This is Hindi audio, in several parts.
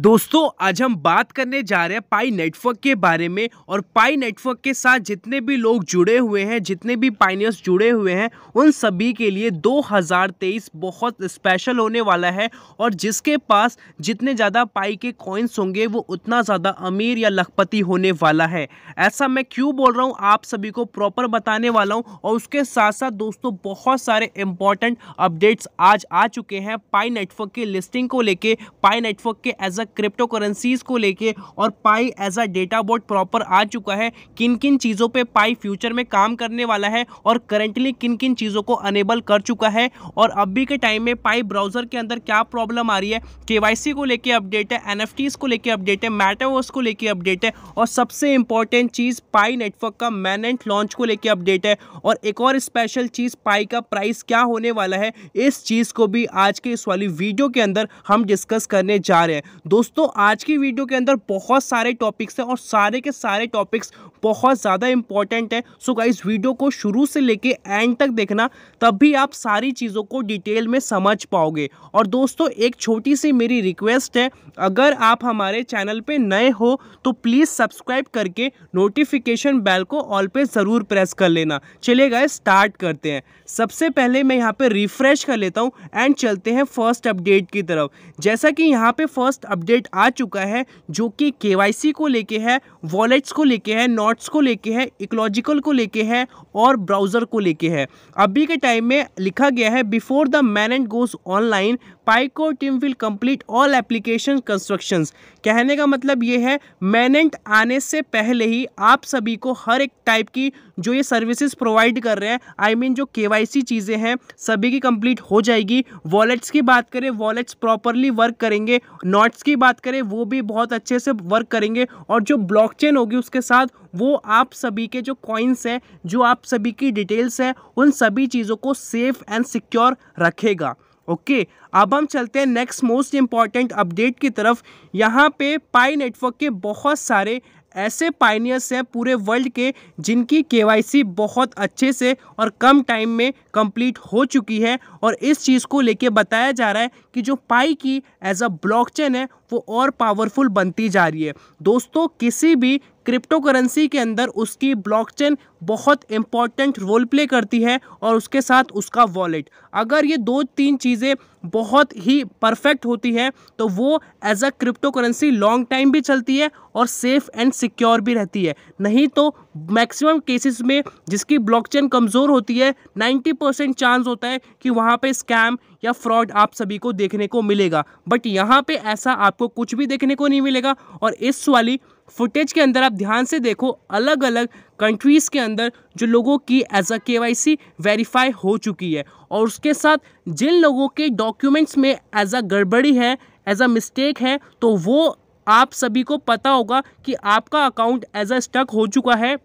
दोस्तों आज हम बात करने जा रहे हैं पाई नेटवर्क के बारे में और पाई नेटवर्क के साथ जितने भी लोग जुड़े हुए हैं जितने भी पाइनियर्स जुड़े हुए हैं उन सभी के लिए 2023 बहुत स्पेशल होने वाला है और जिसके पास जितने ज़्यादा पाई के कॉइन्स होंगे वो उतना ज़्यादा अमीर या लखपति होने वाला है ऐसा मैं क्यों बोल रहा हूँ आप सभी को प्रॉपर बताने वाला हूँ और उसके साथ साथ दोस्तों बहुत सारे इंपॉर्टेंट अपडेट्स आज आ चुके हैं पाई नेटवर्क की लिस्टिंग को लेकर पाई नेटवर्क के एज अ क्रिप्टो करेंसीज को लेके और Pi as a data board proper आ चुका है किन किन चीज़ों पे पाई फ्यूचर में काम करने वाला है और करेंटली किन किन चीज़ों को अनेबल कर चुका है और अभी के टाइम में पाई ब्राउजर के अंदर क्या प्रॉब्लम आ रही है के को लेकर अपडेट है एन को लेकर अपडेट है मैटावर्स को लेकर अपडेट है और सबसे इंपॉर्टेंट चीज़ पाई नेटवर्क का मैनेंट लॉन्च को लेकर अपडेट है और एक और स्पेशल चीज़ पाई का प्राइस क्या होने वाला है इस चीज़ को भी आज के इस वाली वीडियो के अंदर हम डिस्कस करने जा रहे हैं दोस्तों आज की वीडियो के अंदर बहुत सारे टॉपिक्स हैं और सारे के सारे टॉपिक्स बहुत ज़्यादा इंपॉर्टेंट है सो गाइज वीडियो को शुरू से लेके एंड तक देखना तब भी आप सारी चीज़ों को डिटेल में समझ पाओगे और दोस्तों एक छोटी सी मेरी रिक्वेस्ट है अगर आप हमारे चैनल पे नए हो तो प्लीज़ सब्सक्राइब करके नोटिफिकेशन बेल को ऑल पे ज़रूर प्रेस कर लेना चलिए गाइस स्टार्ट करते हैं सबसे पहले मैं यहाँ पर रिफ्रेश कर लेता हूँ एंड चलते हैं फर्स्ट अपडेट की तरफ जैसा कि यहाँ पर फर्स्ट अपडेट आ चुका है जो कि के को लेके है वॉलेट्स को लेके है नोट्स को लेके है इकोलॉजिकल को लेके है और ब्राउज़र को लेके है अभी के टाइम में लिखा गया है before the mainnet goes online Pi core team will complete all application constructions कहने का मतलब ये है मैनेंट आने से पहले ही आप सभी को हर एक टाइप की जो ये सर्विसेज प्रोवाइड कर रहे हैं आई I मीन mean, जो केवाईसी चीज़ें हैं सभी की कंप्लीट हो जाएगी वॉलेट्स की बात करें वॉलेट्स प्रॉपरली वर्क करेंगे नोट्स की बात करें वो भी बहुत अच्छे से वर्क करेंगे और जो ब्लॉक होगी उसके साथ वो आप सभी के जो कॉइन्स हैं जो आप सभी की डिटेल्स हैं उन सभी चीज़ों को सेफ़ एंड सिक्योर रखेगा ओके okay, अब हम चलते हैं नेक्स्ट मोस्ट इम्पॉर्टेंट अपडेट की तरफ यहाँ पे पाई नेटवर्क के बहुत सारे ऐसे पाइनियर्स हैं पूरे वर्ल्ड के जिनकी केवाईसी बहुत अच्छे से और कम टाइम में कंप्लीट हो चुकी है और इस चीज़ को लेके बताया जा रहा है कि जो पाई की एज अ ब्लॉकचेन है वो और पावरफुल बनती जा रही है दोस्तों किसी भी क्रिप्टो करेंसी के अंदर उसकी ब्लॉकचेन बहुत इम्पॉर्टेंट रोल प्ले करती है और उसके साथ उसका वॉलेट अगर ये दो तीन चीज़ें बहुत ही परफेक्ट होती हैं तो वो as a crypto currency long time भी चलती है और सेफ़ एंड सिक्योर भी रहती है नहीं तो मैक्सिमम केसेस में जिसकी ब्लॉकचेन कमज़ोर होती है 90 परसेंट चांस होता है कि वहाँ पे स्कैम या फ्रॉड आप सभी को देखने को मिलेगा बट यहाँ पे ऐसा आपको कुछ भी देखने को नहीं मिलेगा और इस वाली फुटेज के अंदर आप ध्यान से देखो अलग अलग कंट्रीज़ के अंदर जो लोगों की एज अ के वाई सी वेरीफाई हो चुकी है और उसके साथ जिन लोगों के डॉक्यूमेंट्स में एज अ गड़बड़ी है एज अ मिस्टेक है तो वो आप सभी को पता होगा कि आपका अकाउंट एज अ स्टक हो चुका है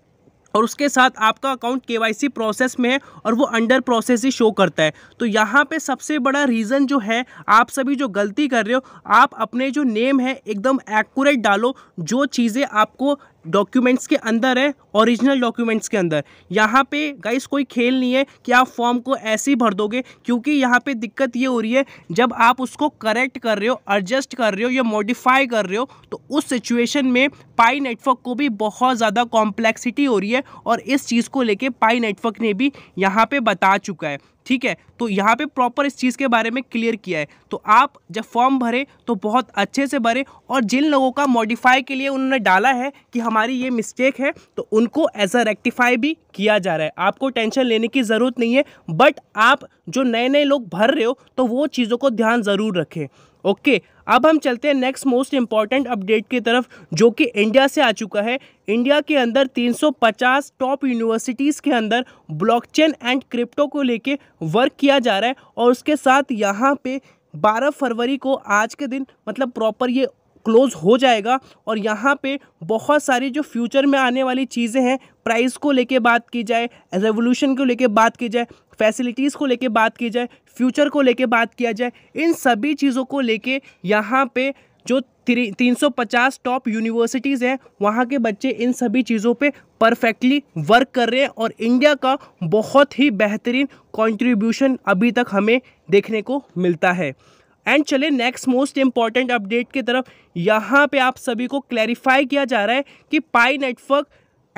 और उसके साथ आपका अकाउंट के प्रोसेस में है और वो अंडर प्रोसेस ही शो करता है तो यहाँ पे सबसे बड़ा रीज़न जो है आप सभी जो गलती कर रहे हो आप अपने जो नेम है एकदम एक्यूरेट डालो जो चीज़ें आपको डॉक्यूमेंट्स के अंदर है ओरिजिनल डॉक्यूमेंट्स के अंदर यहाँ पे गाइस कोई खेल नहीं है कि आप फॉर्म को ऐसे ही भर दोगे क्योंकि यहाँ पे दिक्कत ये हो रही है जब आप उसको करेक्ट कर रहे हो एडजस्ट कर रहे हो या मॉडिफाई कर रहे हो तो उस सिचुएशन में पाई नेटवर्क को भी बहुत ज़्यादा कॉम्प्लेक्सिटी हो रही है और इस चीज़ को लेके पाई नेटवर्क ने भी यहाँ पर बता चुका है ठीक है तो यहाँ पे प्रॉपर इस चीज़ के बारे में क्लियर किया है तो आप जब फॉर्म भरे तो बहुत अच्छे से भरे और जिन लोगों का मॉडिफाई के लिए उन्होंने डाला है कि हमारी ये मिस्टेक है तो उनको एज अ रेक्टिफाई भी किया जा रहा है आपको टेंशन लेने की ज़रूरत नहीं है बट आप जो नए नए लोग भर रहे हो तो वो चीज़ों को ध्यान ज़रूर रखें ओके अब हम चलते हैं नेक्स्ट मोस्ट इंपॉर्टेंट अपडेट की तरफ जो कि इंडिया से आ चुका है इंडिया के अंदर 350 टॉप यूनिवर्सिटीज़ के अंदर ब्लॉकचेन एंड क्रिप्टो को लेके वर्क किया जा रहा है और उसके साथ यहाँ पे 12 फरवरी को आज के दिन मतलब प्रॉपर ये क्लोज़ हो जाएगा और यहाँ पे बहुत सारी जो फ्यूचर में आने वाली चीज़ें हैं प्राइस को लेके बात की जाए रेवोल्यूशन को लेके बात की जाए फैसिलिटीज़ को लेके बात की जाए फ्यूचर को लेके बात किया जाए इन सभी चीज़ों को लेके यहाँ पे जो तीन सौ पचास टॉप यूनिवर्सिटीज़ हैं वहाँ के बच्चे इन सभी चीज़ों पे परफेक्टली वर्क कर रहे हैं और इंडिया का बहुत ही बेहतरीन कंट्रीब्यूशन अभी तक हमें देखने को मिलता है एंड चले नेक्स्ट मोस्ट इंपॉर्टेंट अपडेट की तरफ यहाँ पे आप सभी को क्लैरिफाई किया जा रहा है कि Pi network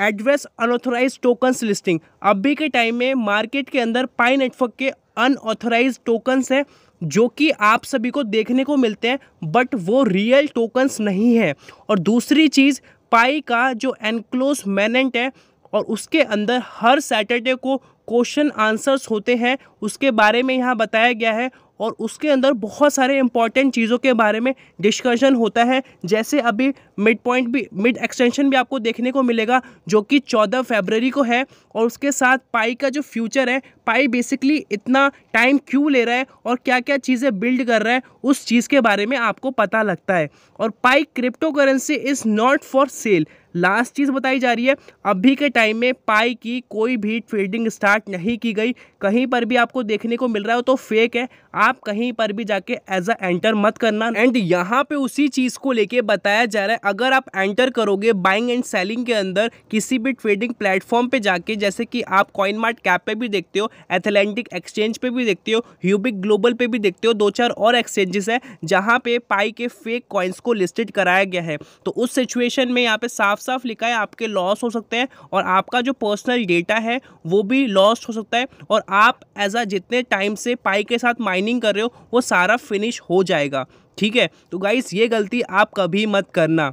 address unauthorise tokens listing अभी के टाइम में मार्केट के अंदर पाई नेटवर्क के अनऑथोराइज टोकन्स हैं जो कि आप सभी को देखने को मिलते हैं बट वो रियल टोकन्स नहीं है और दूसरी चीज़ पाई का जो एनक्लोज मैनेंट है और उसके अंदर हर सैटरडे को क्वेश्चन आंसर्स होते हैं उसके बारे में यहाँ बताया गया है और उसके अंदर बहुत सारे इंपॉर्टेंट चीज़ों के बारे में डिस्कशन होता है जैसे अभी मिड पॉइंट भी मिड एक्सटेंशन भी आपको देखने को मिलेगा जो कि चौदह फरवरी को है और उसके साथ पाई का जो फ्यूचर है पाई बेसिकली इतना टाइम क्यों ले रहा है और क्या क्या चीज़ें बिल्ड कर रहा है उस चीज़ के बारे में आपको पता लगता है और Pi crypto currency is not for sale last चीज़ बताई जा रही है अभी के टाइम में पाई की कोई भी फील्डिंग स्टार्ट नहीं की गई कहीं पर भी आपको देखने को मिल रहा हो तो फेक है आप कहीं पर भी जाके एज अ एंटर मत करना एंड यहाँ पे उसी चीज़ को लेके बताया जा रहा है अगर आप एंटर करोगे बाइंग एंड सेलिंग के अंदर किसी भी ट्रेडिंग प्लेटफॉर्म पर जाके जैसे कि आप कॉइन मार्ट कैप पर भी देखते हो एथलेंटिक एक्सचेंज पर भी देखते हो ह्यूबिक ग्लोबल पर भी देखते हो दो चार और एक्सचेंजेस है जहाँ पे पाई के फेक कॉइन्स को लिस्टेड कराया गया है तो उस सिचुएशन में यहाँ पे साफ साफ साफ लिखा है आपके लॉस हो सकते हैं और आपका जो पर्सनल डेटा है वो भी लॉस हो सकता है और आप एज आ जितने टाइम से पाई के साथ माइनिंग कर रहे हो वो सारा फिनिश हो जाएगा ठीक है तो गाइस ये गलती आप कभी मत करना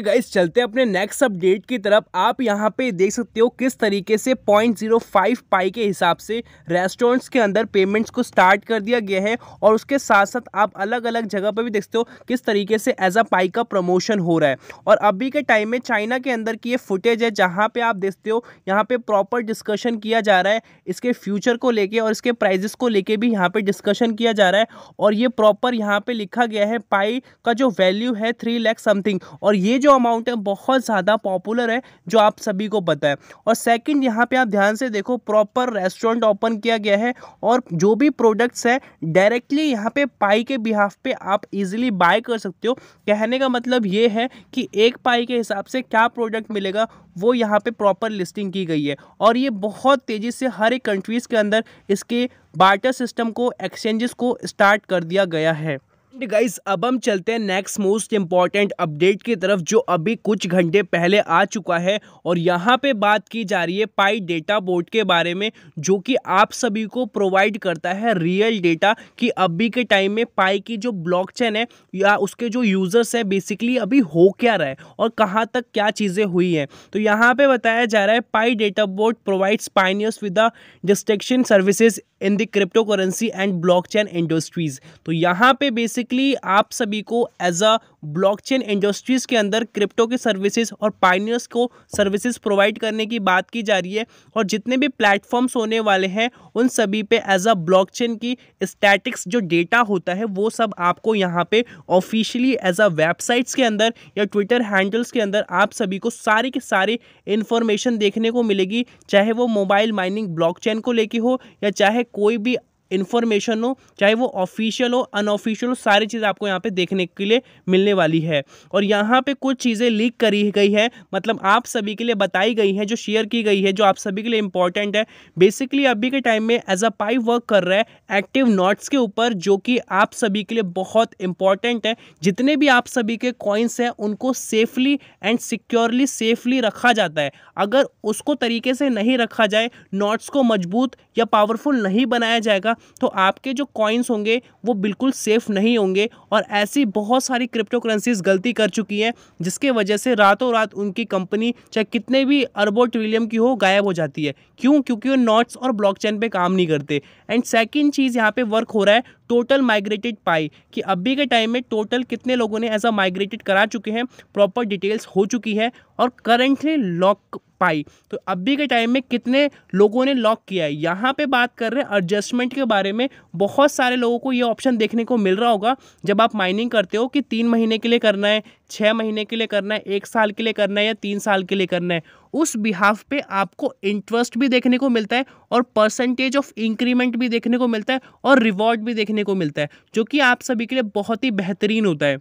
गाइस चलते हैं अपने नेक्स्ट अपडेट की तरफ आप यहाँ पे देख सकते हो किस तरीके से पॉइंट जीरो फाइव पाई के हिसाब से रेस्टोरेंट्स के अंदर पेमेंट्स को स्टार्ट कर दिया गया है और उसके साथ साथ आप अलग अलग जगह पर भी देखते हो किस तरीके से एज अ पाई का प्रमोशन हो रहा है और अभी के टाइम में चाइना के अंदर की ये फुटेज है जहाँ पर आप देखते हो यहाँ पर प्रॉपर डिस्कशन किया जा रहा है इसके फ्यूचर को लेकर और इसके प्राइजेस को लेकर भी यहाँ पर डिस्कशन किया जा रहा है और ये प्रॉपर यहाँ पर लिखा गया है पाई का जो वैल्यू है थ्री लैख समथिंग और ये जो अमाउंट है बहुत ज़्यादा पॉपुलर है जो आप सभी को पता है और सेकंड यहाँ पे आप ध्यान से देखो प्रॉपर रेस्टोरेंट ओपन किया गया है और जो भी प्रोडक्ट्स है डायरेक्टली यहाँ पे पाई के बिहाफ पे आप इजीली बाय कर सकते हो कहने का मतलब ये है कि एक पाई के हिसाब से क्या प्रोडक्ट मिलेगा वो यहाँ पे प्रॉपर लिस्टिंग की गई है और ये बहुत तेज़ी से हर एक कंट्रीज़ के अंदर इसके बार्टर सिस्टम को एक्सचेंजेस को स्टार्ट कर दिया गया है गाइस अब हम चलते हैं नेक्स्ट मोस्ट इम्पॉर्टेंट अपडेट की तरफ जो अभी कुछ घंटे पहले आ चुका है और यहाँ पे बात की जा रही है पाई डेटा बोर्ड के बारे में जो कि आप सभी को प्रोवाइड करता है रियल डेटा कि अभी के टाइम में पाई की जो ब्लॉकचेन है या उसके जो यूज़र्स है बेसिकली अभी हो क्या रहा है और कहाँ तक क्या चीज़ें हुई हैं तो यहाँ पर बताया जा रहा है Pi data board provides pioneers with the destruction services in the crypto currency and block industries तो यहाँ पे बेसिक बेसिकली आप सभी को एज अ ब्लॉकचेन इंडस्ट्रीज़ के अंदर क्रिप्टो के सर्विसेज और पाइनियर्स को सर्विसेज प्रोवाइड करने की बात की जा रही है और जितने भी प्लेटफॉर्म्स होने वाले हैं उन सभी पे एज अ ब्लॉकचेन की स्टैटिक्स जो डेटा होता है वो सब आपको यहाँ पे ऑफिशियली एज अ वेबसाइट्स के अंदर या ट्विटर हैंडल्स के अंदर आप सभी को सारी के सारी इंफॉर्मेशन देखने को मिलेगी चाहे वो मोबाइल माइनिंग ब्लॉक को लेके हो या चाहे कोई भी इन्फॉर्मेशन हो चाहे वो ऑफिशियल हो अनऑफिशियल हो सारी चीज़ आपको यहाँ पे देखने के लिए मिलने वाली है और यहाँ पे कुछ चीज़ें लीक करी गई है मतलब आप सभी के लिए बताई गई हैं जो शेयर की गई है जो आप सभी के लिए इंपॉर्टेंट है बेसिकली अभी के टाइम में एज अ पाइप वर्क कर रहा है एक्टिव नोट्स के ऊपर जो कि आप सभी के लिए बहुत इंपॉर्टेंट है जितने भी आप सभी के कॉइन्स हैं उनको सेफली एंड सिक्योरली सेफली रखा जाता है अगर उसको तरीके से नहीं रखा जाए नोट्स को मजबूत या पावरफुल नहीं बनाया जाएगा तो आपके जो कॉइन्स होंगे वो बिल्कुल सेफ़ नहीं होंगे और ऐसी बहुत सारी क्रिप्टो करेंसीज गलती कर चुकी हैं जिसके वजह से रातों रात उनकी कंपनी चाहे कितने भी अरबों ट्रिलियन की हो गायब हो जाती है क्यों क्योंकि वो नोट्स और ब्लॉकचेन पे काम नहीं करते एंड सेकंड चीज़ यहाँ पे वर्क हो रहा है टोटल माइग्रेटेड पाई कि अभी के टाइम में टोटल कितने लोगों ने ऐसा माइग्रेटेड करा चुके हैं प्रॉपर डिटेल्स हो चुकी है और करेंटली लॉक पाई तो अभी के टाइम में कितने लोगों ने लॉक किया है यहाँ पे बात कर रहे हैं एडजस्टमेंट के बारे में बहुत सारे लोगों को ये ऑप्शन देखने को मिल रहा होगा जब आप माइनिंग करते हो कि तीन महीने के लिए करना है छः महीने के लिए करना है एक साल के लिए करना है या तीन साल के लिए करना है उस बिहाफ पे आपको इंटरेस्ट भी देखने को मिलता है और परसेंटेज ऑफ इंक्रीमेंट भी देखने को मिलता है और रिवॉर्ड भी देखने को मिलता है जो कि आप सभी के लिए बहुत ही बेहतरीन होता है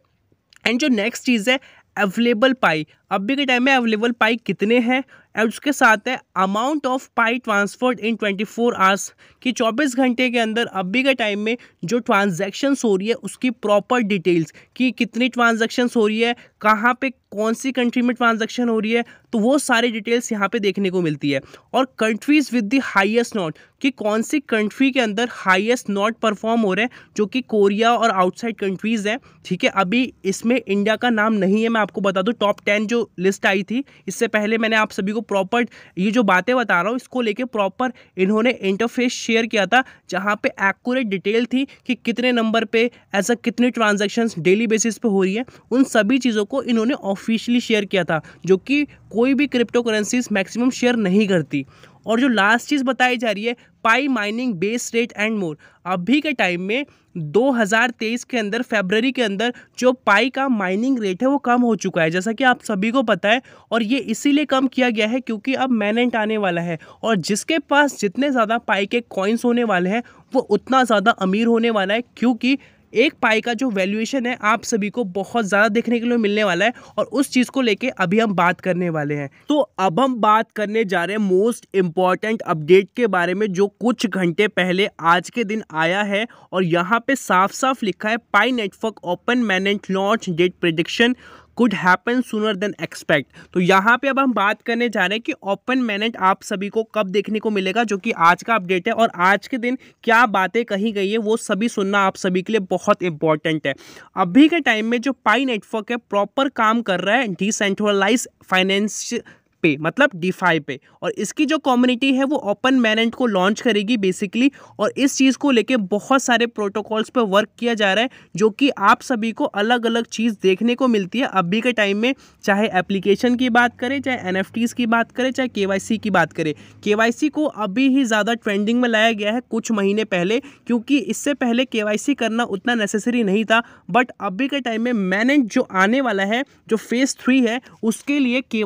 एंड जो नेक्स्ट चीज़ है अवेलेबल पाई अभी के टाइम में अवेलेबल पाई कितने हैं और उसके साथ है amount of Pi transferred in 24 hours कि 24 घंटे के अंदर अभी के टाइम में जो ट्रांजैक्शंस हो रही है उसकी प्रॉपर डिटेल्स कि कितनी ट्रांजैक्शंस हो रही है कहाँ पे कौन सी कंट्री में ट्रांजैक्शन हो रही है तो वो सारे डिटेल्स यहाँ पे देखने को मिलती है और countries with the highest node कि कौन सी कंट्री के अंदर हाइएस्ट नॉट परफॉर्म हो रहे हैं जो कि कोरिया और आउटसाइड कंट्रीज़ हैं ठीक है अभी इसमें इंडिया का नाम नहीं है मैं आपको बता दूँ टॉप टेन जो लिस्ट आई थी इससे पहले मैंने आप सभी को प्रॉपर ये जो बातें बता रहा हूँ इसको लेके प्रॉपर इन्होंने इंटरफेस शेयर किया था जहाँ पे एक्यूरेट डिटेल थी कि कितने नंबर पे ऐसा कितने ट्रांजैक्शंस डेली बेसिस पे हो रही है उन सभी चीज़ों को इन्होंने ऑफिशियली शेयर किया था जो कि कोई भी क्रिप्टो करेंसीज मैक्सिमम शेयर नहीं करती और जो लास्ट चीज़ बताई जा रही है Pi mining base rate and more अभी के टाइम में 2023 के अंदर फेबररी के अंदर जो पाई का माइनिंग रेट है वो कम हो चुका है जैसा कि आप सभी को पता है और ये इसीलिए कम किया गया है क्योंकि अब मैनेंट आने वाला है और जिसके पास जितने ज़्यादा पाई के कॉइन्स होने वाले हैं वो उतना ज़्यादा अमीर होने वाला है क्योंकि एक पाई का जो वैल्यूएशन है आप सभी को बहुत ज़्यादा देखने के लिए मिलने वाला है और उस चीज़ को लेके अभी हम बात करने वाले हैं तो अब हम बात करने जा रहे हैं मोस्ट इम्पॉर्टेंट अपडेट के बारे में जो कुछ घंटे पहले आज के दिन आया है और यहाँ पे साफ साफ लिखा है Pi network open mainnet launch date prediction could happen sooner than expect तो यहाँ पे अब हम बात करने जा रहे हैं कि ओपन मैनेट आप सभी को कब देखने को मिलेगा जो कि आज का अपडेट है और आज के दिन क्या बातें कही गई है वो सभी सुनना आप सभी के लिए बहुत इंपॉर्टेंट है अभी के टाइम में जो पाई नेटवर्क है प्रॉपर काम कर रहा है डिसेंट्रलाइज फाइनेंशियल पे मतलब डी फाइव पे और इसकी जो कम्युनिटी है वो ओपन मैनेंट को लॉन्च करेगी बेसिकली और इस चीज़ को लेके बहुत सारे प्रोटोकॉल्स पर वर्क किया जा रहा है जो कि आप सभी को अलग अलग चीज़ देखने को मिलती है अभी के टाइम में चाहे एप्लीकेशन की बात करें चाहे एन की बात करें चाहे के की बात करें के को अभी ही ज़्यादा ट्रेंडिंग में लाया गया है कुछ महीने पहले क्योंकि इससे पहले के करना उतना नेसेसरी नहीं था बट अभी के टाइम में मैनेज जो आने वाला है जो फेज़ थ्री है उसके लिए के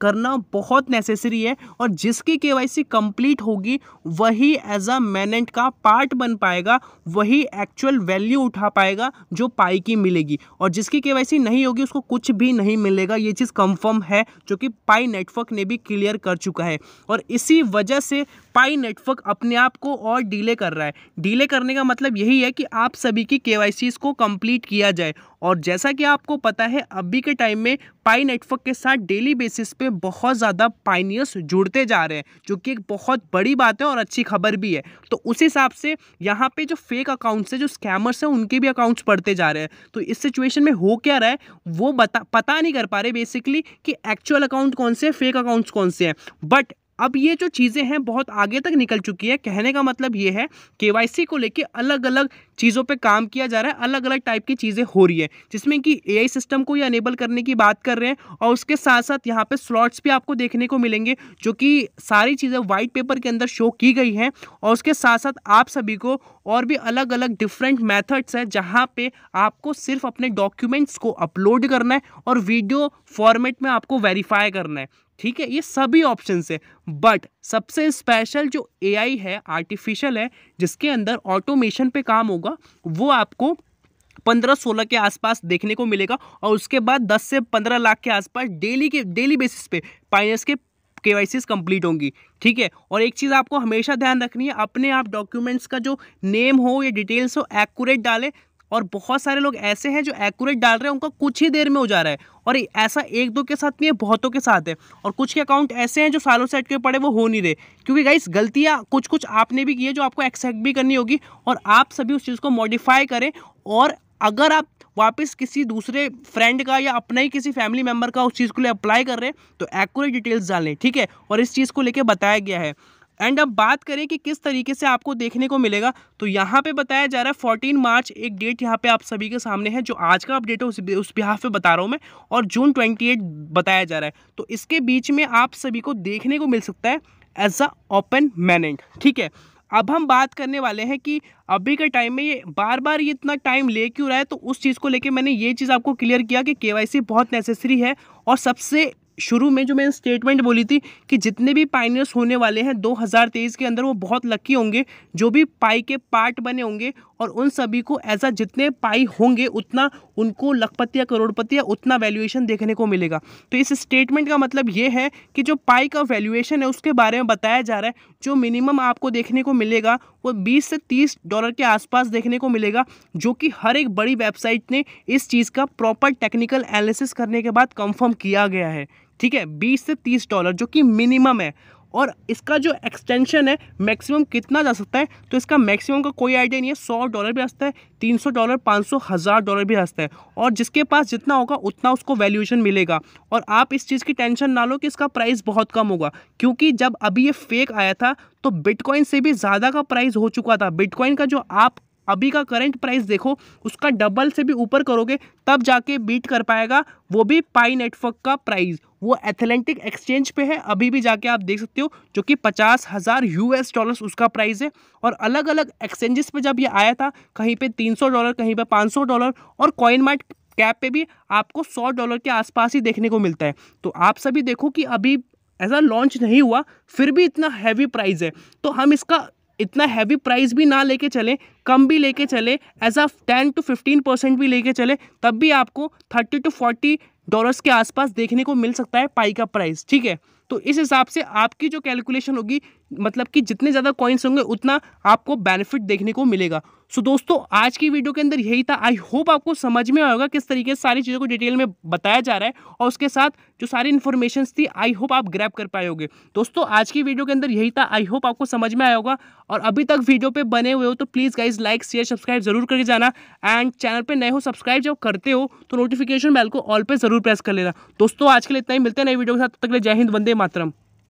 करना करना बहुत नेसेसरी है और जिसकी के कंप्लीट होगी वही एज अ मैनेंट का पार्ट बन पाएगा वही एक्चुअल वैल्यू उठा पाएगा जो पाई की मिलेगी और जिसकी के नहीं होगी उसको कुछ भी नहीं मिलेगा ये चीज़ कंफर्म है जो कि पाई नेटवर्क ने भी क्लियर कर चुका है और इसी वजह से पाई नेटवर्क अपने आप को और डीले कर रहा है डीले करने का मतलब यही है कि आप सभी की के को कंप्लीट किया जाए और जैसा कि आपको पता है अभी के टाइम में पाई नेटवर्क के साथ डेली बेसिस पे बहुत ज़्यादा पाइनियर्स जुड़ते जा रहे हैं जो कि एक बहुत बड़ी बात है और अच्छी खबर भी है तो उस हिसाब से यहाँ पे जो फेक अकाउंट्स है जो स्कैमर्स हैं उनके भी अकाउंट्स बढ़ते जा रहे हैं तो इस सिचुएशन में हो क्या रहा है वो बता पता नहीं कर पा रहे बेसिकली कि एक्चुअल अकाउंट कौन से हैं फेक अकाउंट्स कौन से हैं बट अब ये जो चीज़ें हैं बहुत आगे तक निकल चुकी है कहने का मतलब ये है के को लेके अलग अलग चीज़ों पे काम किया जा रहा है अलग अलग टाइप की चीज़ें हो रही है जिसमें कि ए सिस्टम को ये अनेबल करने की बात कर रहे हैं और उसके साथ साथ यहाँ पे स्लॉट्स भी आपको देखने को मिलेंगे जो कि सारी चीज़ें वाइट पेपर के अंदर शो की गई हैं और उसके साथ साथ आप सभी को और भी अलग अलग डिफरेंट मैथड्स हैं जहाँ पर आपको सिर्फ अपने डॉक्यूमेंट्स को अपलोड करना है और वीडियो फॉर्मेट में आपको वेरीफाई करना है ठीक है ये सभी ऑप्शन है बट सबसे स्पेशल जो ए है आर्टिफिशियल है जिसके अंदर ऑटोमेशन पे काम होगा वो आपको पंद्रह सोलह के आसपास देखने को मिलेगा और उसके बाद दस से पंद्रह लाख के आसपास डेली के डेली बेसिस पे पाइनर्स के के वाई कंप्लीट होंगी ठीक है और एक चीज़ आपको हमेशा ध्यान रखनी है अपने आप डॉक्यूमेंट्स का जो नेम हो या डिटेल्स हो एक्यूरेट डालें और बहुत सारे लोग ऐसे हैं जो एक्यूरेट डाल रहे हैं उनका कुछ ही देर में हो जा रहा है और ऐसा एक दो के साथ नहीं है बहुतों के साथ है और कुछ के अकाउंट ऐसे हैं जो सालों से अटके पड़े वो हो नहीं रहे क्योंकि गाइस गलतियाँ कुछ कुछ आपने भी की है जो आपको एक्सेप्ट भी करनी होगी और आप सभी उस चीज़ को मॉडिफाई करें और अगर आप वापस किसी दूसरे फ्रेंड का या अपना ही किसी फैमिली मेम्बर का उस चीज़ को लिए अप्लाई कर रहे हैं तो एक्यूरेट डिटेल्स डालें ठीक है और इस चीज़ को लेकर बताया गया है एंड अब बात करें कि किस तरीके से आपको देखने को मिलेगा तो यहाँ पे बताया जा रहा है फोर्टीन मार्च एक डेट यहाँ पे आप सभी के सामने है जो आज का अपडेट है उस उस बिहाफ पे बता रहा हूँ मैं और जून ट्वेंटी बताया जा रहा है तो इसके बीच में आप सभी को देखने को मिल सकता है एज अ ओपन मैनेंट ठीक है अब हम बात करने वाले हैं कि अभी के टाइम में ये बार बार ये इतना टाइम ले क्यों रहा है तो उस चीज़ को लेके मैंने ये चीज़ आपको क्लियर किया कि केवाईसी बहुत नेसेसरी है और सबसे शुरू में जो मैंने स्टेटमेंट बोली थी कि जितने भी पाइनियर्स होने वाले हैं 2023 के अंदर वो बहुत लकी होंगे जो भी पाई के पार्ट बने होंगे और उन सभी को ऐसा जितने पाई होंगे उतना उनको लखपति या करोड़पति या उतना वैल्यूएशन देखने को मिलेगा तो इस स्टेटमेंट का मतलब ये है कि जो पाई का वैल्यूएशन है उसके बारे में बताया जा रहा है जो मिनिमम आपको देखने को मिलेगा वो 20 से 30 डॉलर के आसपास देखने को मिलेगा जो कि हर एक बड़ी वेबसाइट ने इस चीज़ का प्रॉपर टेक्निकल एनालिसिस करने के बाद कंफर्म किया गया है ठीक है 20 से 30 डॉलर जो कि मिनिमम है और इसका जो एक्सटेंशन है मैक्सिमम कितना जा सकता है तो इसका मैक्सिमम का कोई आइडिया नहीं है सौ डॉलर भी आ है तीन सौ डॉलर पाँच सौ हज़ार डॉलर भी आ है और जिसके पास जितना होगा उतना उसको वैल्यूएशन मिलेगा और आप इस चीज़ की टेंशन ना लो कि इसका प्राइस बहुत कम होगा क्योंकि जब अभी ये फेक आया था तो बिटकॉइन से भी ज़्यादा का प्राइस हो चुका था बिटकॉइन का जो आप अभी का करंट प्राइस देखो उसका डबल से भी ऊपर करोगे तब जाके बीट कर पाएगा वो भी पाई नेटवर्क का प्राइस वो एथलेंटिक एक्सचेंज पे है अभी भी जाके आप देख सकते हो जो कि पचास हज़ार यूएस डॉलर्स उसका प्राइस है और अलग अलग एक्सचेंजेस पे जब ये आया था कहीं पे 300 डॉलर कहीं पे 500 डॉलर और कॉइन मार्ट कैप पे भी आपको 100 डॉलर के आसपास ही देखने को मिलता है तो आप सभी देखो कि अभी ऐसा लॉन्च नहीं हुआ फिर भी इतना हैवी प्राइस है तो हम इसका इतना हैवी प्राइस भी ना लेके चलें कम भी लेके चले as a ten to fifteen percent भी लेके चले तब भी आपको थर्टी टू फोर्टी डॉलर्स के आसपास देखने को मिल सकता है पाई का प्राइस ठीक है तो इस हिसाब से आपकी जो कैलकुलेशन होगी मतलब कि जितने ज़्यादा कॉइन्स होंगे उतना आपको बेनिफिट देखने को मिलेगा सो so दोस्तों आज की वीडियो के अंदर यही था आई होप आपको समझ में आएगा किस तरीके से सारी चीज़ों को डिटेल में बताया जा रहा है और उसके साथ जो सारी इन्फॉर्मेशन थी आई होप आप ग्रैप कर पाएंगे दोस्तों आज की वीडियो के अंदर यही था आई होप आपको समझ में आएगा और अभी तक वीडियो पर बने हुए हो तो please guys guys like share subscribe जरूर करके जाना एंड चैनल पर नए हो सब्सक्राइब जब करते हो तो नोटिफिकेशन बेल को ऑल पर जरूर प्रेस कर लेना दोस्तों आज के लिए इतना ही मिलते हैं नई वीडियो के साथ तक जय हिंद वंदे मातरम